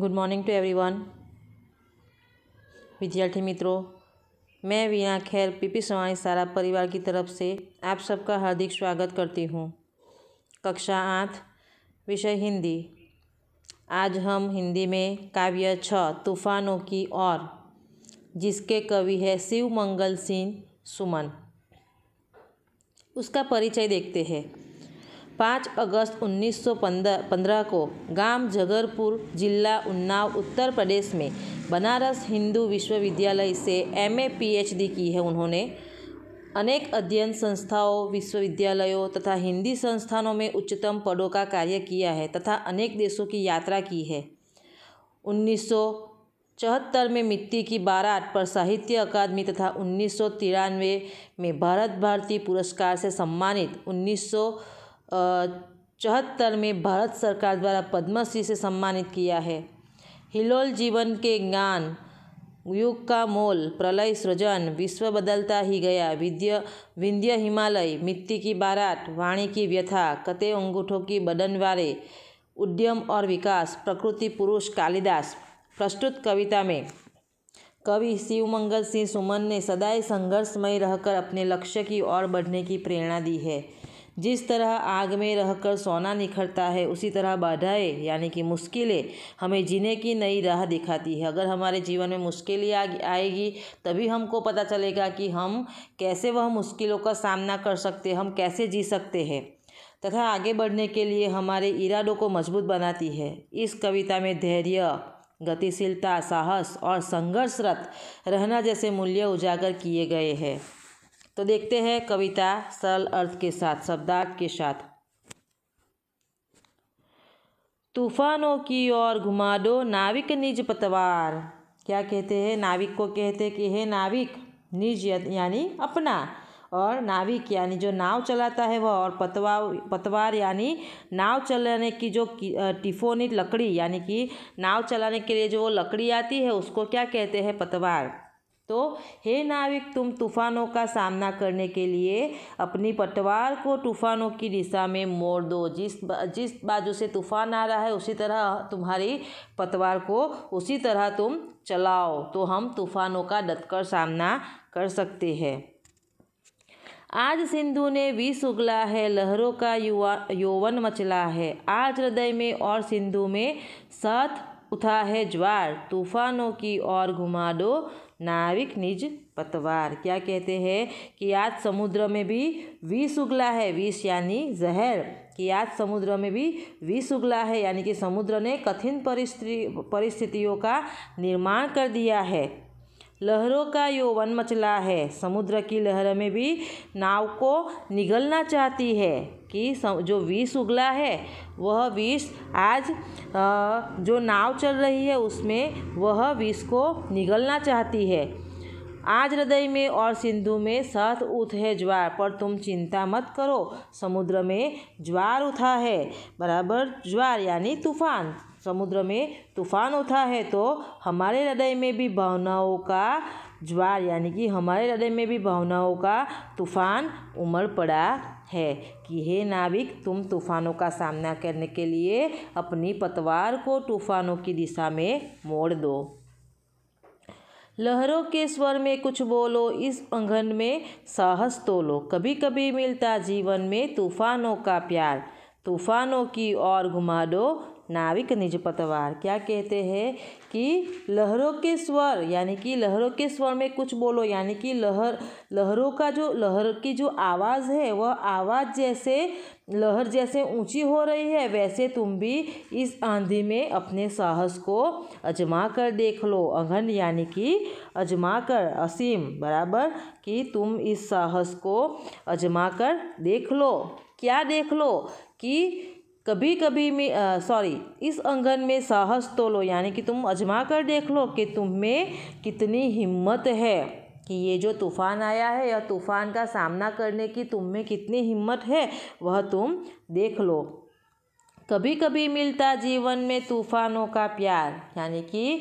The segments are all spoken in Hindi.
मॉर्निंग टू एवरी वन विद्यार्थी मित्रों मैं वीणा खैर पीपी सवाई सारा परिवार की तरफ से आप सबका हार्दिक स्वागत करती हूँ कक्षा आठ विषय हिंदी आज हम हिंदी में काव्य छ तूफानों की ओर जिसके कवि है शिव मंगल सिंह सुमन उसका परिचय देखते हैं पाँच अगस्त 1915 पंद्रह को गांव जगरपुर जिला उन्नाव उत्तर प्रदेश में बनारस हिंदू विश्वविद्यालय से एम ए की है उन्होंने अनेक अध्ययन संस्थाओं विश्वविद्यालयों तथा हिंदी संस्थानों में उच्चतम पदों का कार्य किया है तथा अनेक देशों की यात्रा की है उन्नीस चौहत्तर में मिट्टी की बारात पर साहित्य अकादमी तथा उन्नीस में भारत भारती पुरस्कार से सम्मानित उन्नीस चौहत्तर में भारत सरकार द्वारा पद्मश्री से सम्मानित किया है हिलोल जीवन के ज्ञान युग का मोल प्रलय सृजन विश्व बदलता ही गया विद्य विंध्य हिमालय मिट्टी की बारात वाणी की व्यथा कते अंगूठों की बदनवारे उद्यम और विकास प्रकृति पुरुष कालिदास प्रस्तुत कविता में कवि शिवमंगल सिंह सुमन ने सदाए संघर्षमय रहकर अपने लक्ष्य की ओर बढ़ने की प्रेरणा दी है जिस तरह आग में रहकर सोना निखरता है उसी तरह बाधाएं यानी कि मुश्किलें हमें जीने की नई राह दिखाती है अगर हमारे जीवन में मुश्किलें आएगी तभी हमको पता चलेगा कि हम कैसे वह मुश्किलों का सामना कर सकते हम कैसे जी सकते हैं तथा आगे बढ़ने के लिए हमारे इरादों को मजबूत बनाती है इस कविता में धैर्य गतिशीलता साहस और संघर्षरत रहना जैसे मूल्य उजागर किए गए हैं तो देखते हैं कविता सरल अर्थ के साथ शब्दार्थ के साथ तूफानों की ओर घुमा दो नाविक निज पतवार क्या कहते हैं नाविक को कहते हैं कि हे नाविक निज यानी अपना और नाविक यानी जो नाव चलाता है वह और पतवा पतवार यानी नाव चलाने की जो टिफोनी लकड़ी यानी कि नाव चलाने के लिए जो लकड़ी आती है उसको क्या कहते हैं पतवार तो हे नाविक तुम तूफानों का सामना करने के लिए अपनी पटवार को तूफानों की दिशा में मोड़ दो जिस जिस बाजू से तूफान आ रहा है उसी तरह तुम्हारी पटवार को उसी तरह तुम चलाओ तो हम तूफानों का डटकर सामना कर सकते हैं आज सिंधु ने विष उगला है लहरों का युवा यौवन मचला है आज हृदय में और सिंधु में साथ उठा है ज्वार तूफानों की ओर घुमा दो नाविक निज पतवार क्या कहते हैं कि आज समुद्र में भी विष उगला है विष यानी जहर कि आज समुद्र में भी विष उगला है यानी कि समुद्र ने कठिन परिस्थितियों का निर्माण कर दिया है लहरों का यो वन मचला है समुद्र की लहर में भी नाव को निगलना चाहती है कि जो विष उगला है वह विष आज जो नाव चल रही है उसमें वह विष को निगलना चाहती है आज हृदय में और सिंधु में सत उठ है ज्वार पर तुम चिंता मत करो समुद्र में ज्वार उठा है बराबर ज्वार यानी तूफान समुद्र में तूफान उठा है तो हमारे हृदय में भी भावनाओं का ज्वार यानी कि हमारे हृदय में भी भावनाओं का तूफान उमड़ पड़ा है कि हे नाविक तुम तूफानों का सामना करने के लिए अपनी पतवार को तूफानों की दिशा में मोड़ दो लहरों के स्वर में कुछ बोलो इस अंगन में साहस तोलो कभी कभी मिलता जीवन में तूफानों का प्यार तूफानों की ओर घुमा दो नाविक निज पतवार क्या कहते हैं कि लहरों के स्वर यानी कि लहरों के स्वर में कुछ बोलो यानी कि लहर लहरों का जो लहर की जो आवाज़ है वह आवाज़ जैसे लहर जैसे ऊंची हो रही है वैसे तुम भी इस आंधी में अपने साहस को अजमा कर देख लो अघन यानी कि अजमा कर असीम बराबर कि तुम इस साहस को अजमा कर देख लो क्या देख लो कि कभी कभी में सॉरी इस अंगन में साहस तो लो यानी कि तुम अजमा कर देख लो कि तुम में कितनी हिम्मत है कि ये जो तूफ़ान आया है या तूफ़ान का सामना करने की तुम में कितनी हिम्मत है वह तुम देख लो कभी कभी मिलता जीवन में तूफ़ानों का प्यार यानी कि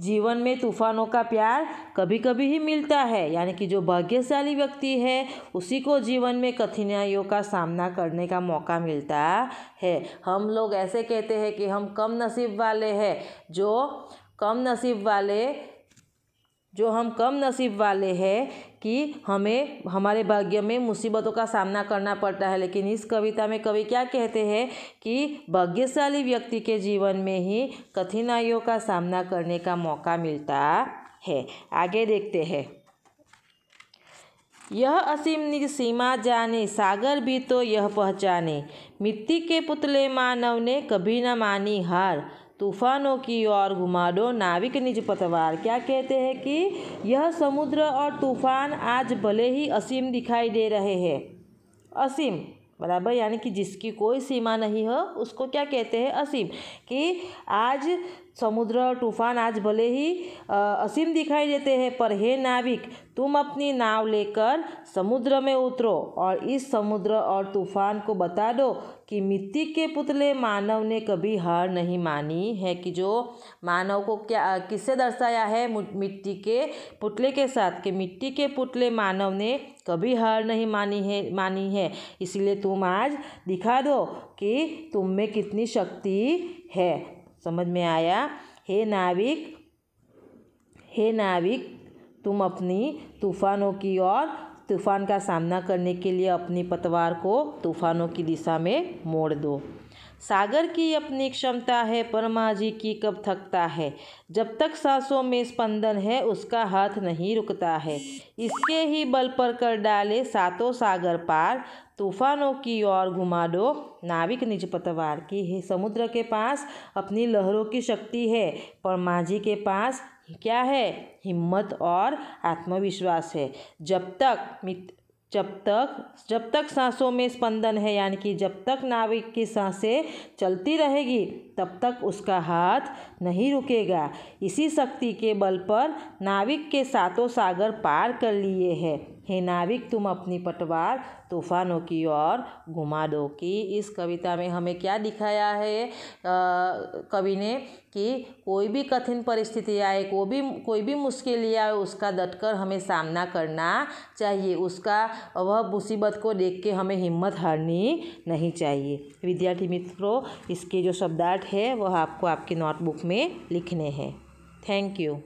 जीवन में तूफानों का प्यार कभी कभी ही मिलता है यानी कि जो भाग्यशाली व्यक्ति है उसी को जीवन में कठिनाइयों का सामना करने का मौका मिलता है हम लोग ऐसे कहते हैं कि हम कम नसीब वाले हैं जो कम नसीब वाले जो हम कम नसीब वाले हैं कि हमें हमारे भाग्य में मुसीबतों का सामना करना पड़ता है लेकिन इस कविता में कवि क्या कहते हैं कि भाग्यशाली व्यक्ति के जीवन में ही कठिनाइयों का सामना करने का मौका मिलता है आगे देखते हैं यह असीम सीमा जाने सागर भी तो यह पहचाने मिट्टी के पुतले मानव ने कभी न मानी हार तूफानों की ओर घुमा दो नाविक निज पतवार क्या कहते हैं कि यह समुद्र और तूफान आज भले ही असीम दिखाई दे रहे हैं असीम बराबर यानी कि जिसकी कोई सीमा नहीं हो उसको क्या कहते हैं असीम कि आज समुद्र और तूफान आज भले ही असीम दिखाई देते हैं पर हे नाविक तुम अपनी नाव लेकर समुद्र में उतरो और इस समुद्र और तूफान को बता दो कि मिट्टी के पुतले मानव ने कभी हार नहीं मानी है कि जो मानव को क्या किससे दर्शाया है मिट्टी के पुतले के साथ कि मिट्टी के पुतले मानव ने कभी हार नहीं मानी है मानी है इसलिए तुम आज दिखा दो कि तुम में कितनी शक्ति है समझ में आया हे नाविक हे नाविक तुम अपनी तूफानों की ओर तूफान का सामना करने के लिए अपनी पतवार को तूफानों की दिशा में मोड़ दो सागर की अपनी क्षमता है परमा जी की कब थकता है जब तक सांसों में स्पंदन है उसका हाथ नहीं रुकता है इसके ही बल पर कर डाले सातों सागर पार तूफानों की ओर घुमा दो नाविक निज पतवार की है समुद्र के पास अपनी लहरों की शक्ति है परमा जी के पास क्या है हिम्मत और आत्मविश्वास है जब तक मित जब तक जब तक सांसों में स्पंदन है यानी कि जब तक नाविक की सांसें चलती रहेगी तब तक उसका हाथ नहीं रुकेगा इसी शक्ति के बल पर नाविक के सातों सागर पार कर लिए हैं हे नाविक तुम अपनी पटवार तूफानों की ओर घुमा दो कि इस कविता में हमें क्या दिखाया है कवि ने कि कोई भी कठिन परिस्थिति आए कोई भी कोई भी मुश्किल आए उसका डटकर हमें सामना करना चाहिए उसका वह मुसीबत को देख के हमें हिम्मत हारनी नहीं चाहिए विद्यार्थी मित्रों इसके जो शब्दार्थ है वह आपको आपकी नोटबुक में लिखने हैं थैंक यू